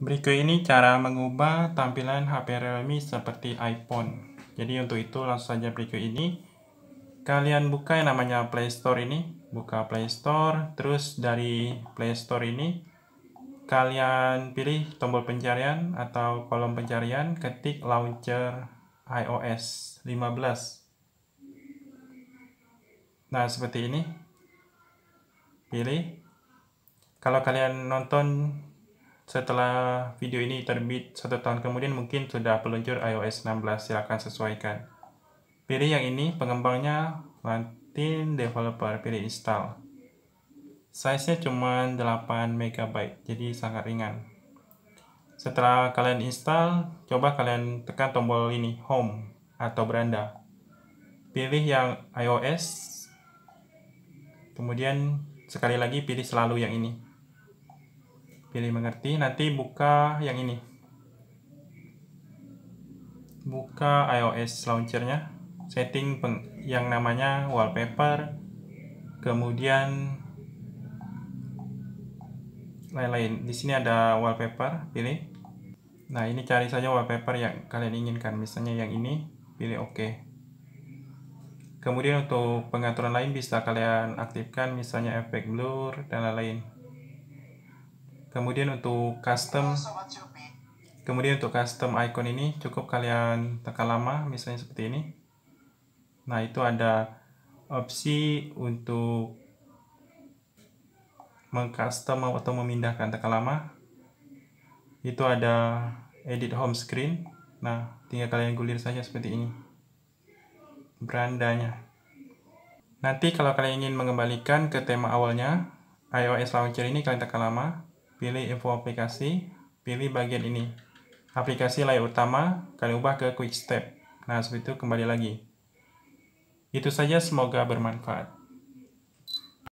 Berikut ini cara mengubah tampilan HP Realme seperti iPhone. Jadi untuk itu langsung saja berikut ini. Kalian buka yang namanya Play Store ini. Buka Play Store, terus dari Play Store ini kalian pilih tombol pencarian atau kolom pencarian ketik launcher iOS 15. Nah, seperti ini. Pilih. Kalau kalian nonton setelah video ini terbit satu tahun kemudian mungkin sudah peluncur iOS 16, silakan sesuaikan. Pilih yang ini, pengembangnya Latin Developer, pilih install. Size-nya cuma 8 MB, jadi sangat ringan. Setelah kalian install, coba kalian tekan tombol ini, Home atau Beranda. Pilih yang iOS, kemudian sekali lagi pilih selalu yang ini pilih mengerti nanti buka yang ini buka iOS launchernya setting peng yang namanya wallpaper kemudian lain-lain di sini ada wallpaper pilih nah ini cari saja wallpaper yang kalian inginkan misalnya yang ini pilih OK kemudian untuk pengaturan lain bisa kalian aktifkan misalnya efek blur dan lain-lain kemudian untuk custom kemudian untuk custom icon ini cukup kalian tekan lama misalnya seperti ini nah itu ada opsi untuk mengcustom atau memindahkan tekan lama itu ada edit home screen nah tinggal kalian gulir saja seperti ini berandanya nanti kalau kalian ingin mengembalikan ke tema awalnya iOS launcher ini kalian tekan lama pilih info aplikasi, pilih bagian ini. Aplikasi layar utama, kalian ubah ke quick step. Nah, seperti itu kembali lagi. Itu saja, semoga bermanfaat.